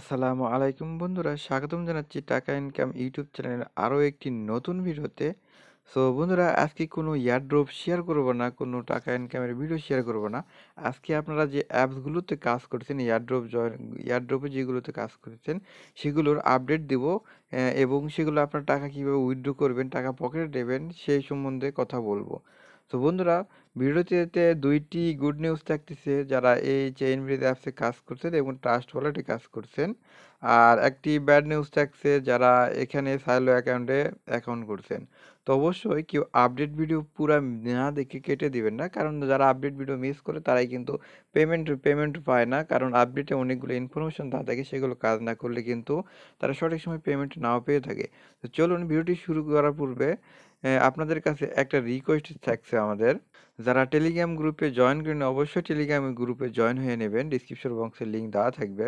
আসসালামু আলাইকুম বন্ধুরা স্বাগতম জানাচ্ছি টাকা ইনকাম ইউটিউব চ্যানেলের আরও একটি নতুন ভিডিওতে সো বন্ধুরা আজকে কোনো ইয়ারড্রপ শেয়ার করব না কোনো টাকা ইনকামের ভিডিও শেয়ার করব না আজকে আপনারা যে অ্যাপসগুলোতে কাজ করছেন ইয়ারড্রপ জয়েন ইয়ারড্রপে যেগুলোতে কাজ করেছেন সেগুলোর আপডেট দেব এবং সেগুলো আপনার টাকা কীভাবে উইথড্র করবেন টাকা পকেটে দেবেন সেই সম্বন্ধে কথা বলবো তো বন্ধুরা ভিডিওতে দুইটি গুড নিউজ থাকতেছে যারা এই চেইন ব্রিজ অ্যাপসে কাজ করছেন এবং ট্রাস্ট ওয়ালেটে কাজ করছেন আর একটি ব্যাড নিউজ থাকছে যারা এখানে সাইলো অ্যাকাউন্টে অ্যাকাউন্ট করছেন তো অবশ্যই কেউ আপডেট ভিডিও পুরো না দেখে কেটে দিবেন না কারণ যারা আপডেট ভিডিও মিস করে তারাই কিন্তু পেমেন্ট পেমেন্ট পায় না কারণ আপডেটে অনেকগুলো ইনফরমেশন দেওয়া থাকে সেগুলো কাজ না করলে কিন্তু তারা সঠিক সময় পেমেন্ট নাও পেয়ে থাকে তো চলুন ভিডিওটি শুরু করার পূর্বে আপনাদের কাছে একটা রিকোয়েস্ট থাকছে আমাদের যারা টেলিগ্রাম গ্রুপে জয়েন করেন অবশ্যই টেলিগ্রাম গ্রুপে জয়েন হয়ে নেবেন ডিসক্রিপশন বক্সের লিঙ্ক দেওয়া থাকবে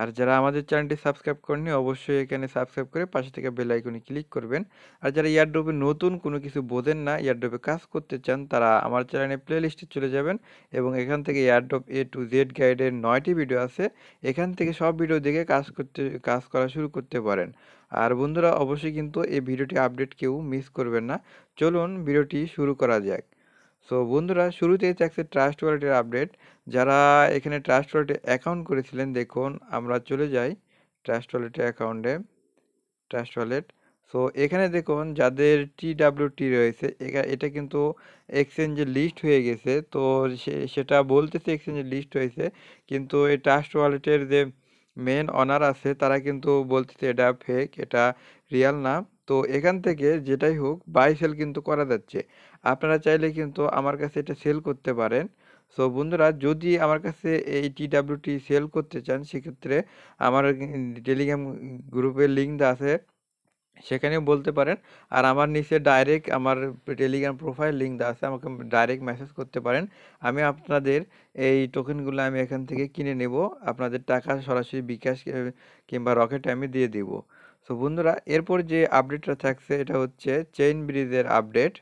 আর যারা আমাদের চ্যানেলটি সাবস্ক্রাইব করেনি অবশ্যই এখানে সাবস্ক্রাইব করে পাশে থেকে বেল আইকনে ক্লিক করবেন আর যারা ইয়ারড্রপে নতুন কোনো কিছু বোঝেন না ইয়ারড্রপে কাজ করতে চান তারা আমার চ্যানেলে প্লে লিস্টে চলে যাবেন এবং এখান থেকে ইয়ারড্রপ এ টু জেড গাইডের নয়টি ভিডিও আছে এখান থেকে সব ভিডিও দেখে কাজ করতে কাজ করা শুরু করতে পারেন আর বন্ধুরা অবশ্যই কিন্তু এই ভিডিওটি আপডেট কেউ মিস করবেন না চলুন ভিডিওটি শুরু করা যাক সো বন্ধুরা শুরুতেই থাকছে ট্রাস্ট ওয়ালেটের আপডেট যারা এখানে ট্রাস্ট ওয়ালেটে অ্যাকাউন্ট করেছিলেন দেখুন আমরা চলে যাই ট্রাস্ট ওয়ালেটে অ্যাকাউন্টে ট্রাস্ট ওয়ালেট সো এখানে দেখুন যাদের টি টি রয়েছে এটা কিন্তু এক্সচেঞ্জে লিস্ট হয়ে গেছে তো সেটা বলতেছে এক্সচেঞ্জে লিস্ট হয়েছে কিন্তু এই ট্রাস্ট ওয়ালেটের যে মেন অনার আছে তারা কিন্তু বলতেছে এটা ফেক এটা রিয়াল না তো এখান থেকে যেটাই হোক বাই সেল কিন্তু করা যাচ্ছে আপনারা চাইলে কিন্তু আমার কাছে এটা সেল করতে পারেন সো বন্ধুরা যদি আমার কাছে এই টি সেল করতে চান সেক্ষেত্রে আমার টেলিগ্রাম গ্রুপের লিঙ্ক আছে সেখানেও বলতে পারেন আর আমার নিচে ডাইরেক্ট আমার টেলিগ্রাম প্রোফাইল লিঙ্ক দেওয়া আছে আমাকে ডাইরেক্ট মেসেজ করতে পারেন আমি আপনাদের এই টোকেনগুলো আমি এখান থেকে কিনে নেব আপনাদের টাকা সরাসরি বিকাশ কিংবা রকেটে আমি দিয়ে দেবো সো বন্ধুরা এরপর যে আপডেটটা থাকছে এটা হচ্ছে চেইন ব্রিজের আপডেট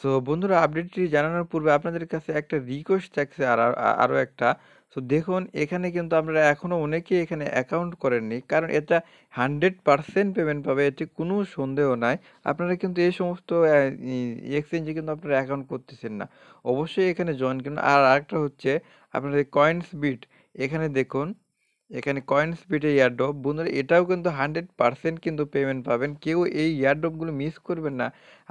সো বন্ধুরা আপডেটটি জানানোর পূর্বে আপনাদের কাছে একটা রিকোয়েস্ট থাকছে আর আরও একটা সো দেখুন এখানে কিন্তু আপনারা এখনও অনেকেই এখানে অ্যাকাউন্ট করেননি কারণ এটা হান্ড্রেড পারসেন্ট পেমেন্ট পাবে এতে কোনো সন্দেহ নাই আপনারা কিন্তু এই সমস্ত এক্সচেঞ্জে কিন্তু আপনারা অ্যাকাউন্ট করতেছেন না অবশ্যই এখানে জয়েন করুন আর আরেকটা হচ্ছে আপনাদের কয়েন্স বিট এখানে দেখুন এখানে কয়েন স্পিডে ইয়ারড্রপ বন্ধুরা এটাও কিন্তু হান্ড্রেড পারসেন্ট কিন্তু পেমেন্ট পাবেন কেউ এই ইয়ারড্রপগুলো মিস করবেন না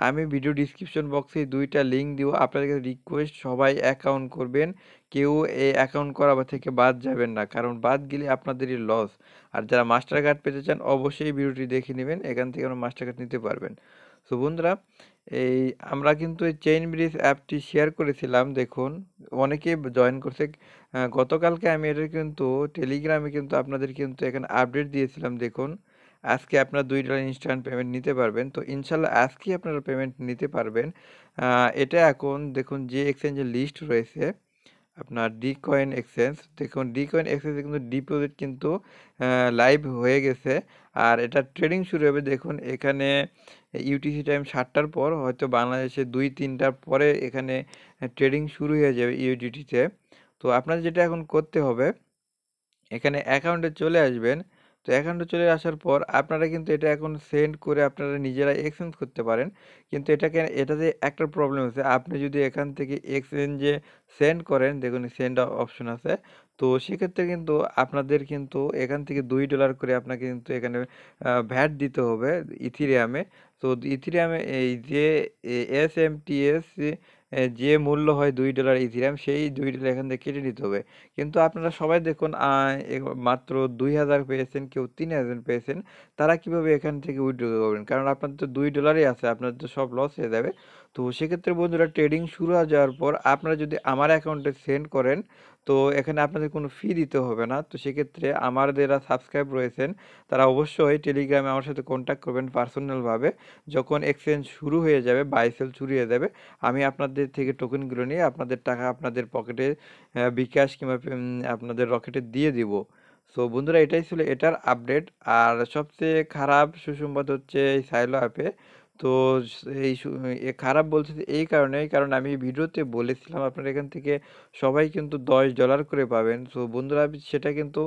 আমি ভিডিও ডিসক্রিপশন বক্সে দুইটা লিঙ্ক দিব আপনাদের রিকোয়েস্ট সবাই অ্যাকাউন্ট করবেন কেউ এই অ্যাকাউন্ট করা থেকে বাদ যাবেন না কারণ বাদ গেলে আপনাদেরই লস আর যারা মাস্টার কার্ড পেতে চান অবশ্যই ভিডিওটি দেখে নেবেন এখান থেকে আমরা মাস্টার কার্ড নিতে পারবেন সো বন্ধুরা এই আমরা কিন্তু এই চেইন ব্রিজ অ্যাপটি শেয়ার করেছিলাম দেখুন অনেকে জয়েন করছে আহ, গতকালকে আমি এটার কিন্তু টেলিগ্রামে কিন্তু আপনাদের কিন্তু এখানে আপডেট দিয়েছিলাম দেখুন আজকে আপনারা দুই ডলার ইনস্ট্যান্ট পেমেন্ট নিতে পারবেন তো ইনশাল্লাহ আজকে আপনারা পেমেন্ট নিতে পারবেন আহ, এটা এখন দেখুন যে এক্সচেঞ্জের লিস্ট রয়েছে আপনার ডিকয়েন এক্সচেঞ্জ দেখুন ডিকয়েন এক্সচেঞ্জে কিন্তু ডিপোজিট কিন্তু লাইভ হয়ে গেছে আর এটা ট্রেডিং শুরু হবে দেখুন এখানে ইউটিসি টাইম সাতটার পর হয়তো বাংলাদেশে দুই তিনটার পরে এখানে ট্রেডিং শুরু হয়ে যাবে ইউটিটিতে তো আপনার যেটা এখন করতে হবে এখানে অ্যাকাউন্টে চলে আসবেন তো অ্যাকাউন্টে চলে আসার পর আপনারা কিন্তু এটা এখন সেন্ড করে আপনারা নিজেরা এক্সচেঞ্জ করতে পারেন কিন্তু এটাকে এটাতে একটা প্রবলেম আছে আপনি যদি এখান থেকে এক্সচেঞ্জে সেন্ড করেন দেখুন সেন্ড অপশন আছে তো সেক্ষেত্রে কিন্তু আপনাদের কিন্তু এখান থেকে দুই ডলার করে আপনাকে কিন্তু এখানে ভ্যাট দিতে হবে ইথিরিয়ামে তো ইথিরিয়ামে এই যে এস এম টি এস যে মূল্য হয় দুই ডলার ইথিরাম সেই দুই ডলার এখান থেকে কেটে নিতে হবে কিন্তু আপনারা সবাই দেখুন মাত্র দুই হাজার পেয়েছেন কেউ তিন হাজার পেয়েছেন তারা কিভাবে এখান থেকে উইথড্র করবেন কারণ আপনার তো দুই ডলারই আছে আপনার তো সব লস হয়ে যাবে তো সেক্ষেত্রে বন্ধুরা ট্রেডিং শুরু হয়ে যাওয়ার পর আপনারা যদি আমার অ্যাকাউন্টে সেন্ড করেন তো এখানে আপনাদের কোনো ফি দিতে হবে না তো সেক্ষেত্রে আমার যারা সাবস্ক্রাইব রয়েছেন তারা অবশ্যই টেলিগ্রামে আমার সাথে কন্ট্যাক্ট করবেন পার্সোনালভাবে যখন এক্সচেঞ্জ শুরু হয়ে যাবে বাইসেল চুরি শুরু হয়ে যাবে আমি আপনাদের থেকে টোকেনগুলো নিয়ে আপনাদের টাকা আপনাদের পকেটে বিকাশ কিংবা আপনাদের রকেটে দিয়ে দিব সো বন্ধুরা এটাই ছিল এটার আপডেট আর সবচেয়ে খারাপ সুসংবাদ হচ্ছে এই সাইলো অ্যাপে তো এই খারাপ বলছে খারাপ বলছি এই কারণেই কারণ আমি ভিডিওতে বলেছিলাম আপনারা এখান থেকে সবাই কিন্তু দশ ডলার করে পাবেন সো বন্ধুরা সেটা কিন্তু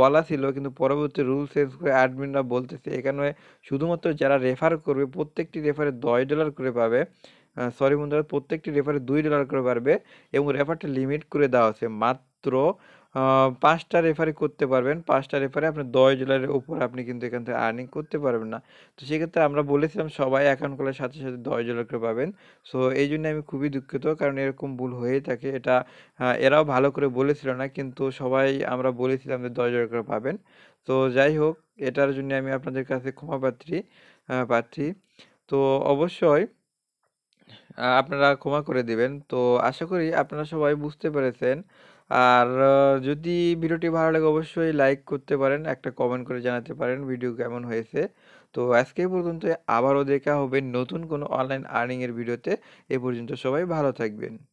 বলা ছিল কিন্তু পরবর্তী রুল চেঞ্জ করে অ্যাডমিনরা বলতেছে এখানে শুধুমাত্র যারা রেফার করবে প্রত্যেকটি রেফারে দশ ডলার করে পাবে সরি বন্ধুরা প্রত্যেকটি রেফারে দুই ডলার করে পারবে এবং রেফারটা লিমিট করে দেওয়া আছে মাত্র পাঁচটা রেফারি করতে পারবেন পাঁচটা রেফারি আপনি দশ ডলারের উপর আপনি কিন্তু এখান থেকে আর্নিং করতে পারবেন না তো সেক্ষেত্রে আমরা বলেছিলাম সবাই অ্যাকাউন্ট খোলার সাথে সাথে দশ ডলার করে পাবেন সো এই জন্য আমি খুবই দুঃখিত কারণ এরকম ভুল হয়েই থাকে এটা এরাও ভালো করে বলেছিল না কিন্তু সবাই আমরা বলেছিলাম যে দশ ডলার করে পাবেন তো যাই হোক এটার জন্য আমি আপনাদের কাছে ক্ষমা প্রার্থী প্রার্থী তো অবশ্যই আপনারা ক্ষমা করে দিবেন তো আশা করি আপনারা সবাই বুঝতে পেরেছেন আর যদি ভিডিওটি ভালো লাগে অবশ্যই লাইক করতে পারেন একটা কমেন্ট করে জানাতে পারেন ভিডিও কেমন হয়েছে তো আজকে পর্যন্ত আবারও দেখা হবে নতুন কোনো অনলাইন আর্নিংয়ের ভিডিওতে এ পর্যন্ত সবাই ভালো থাকবেন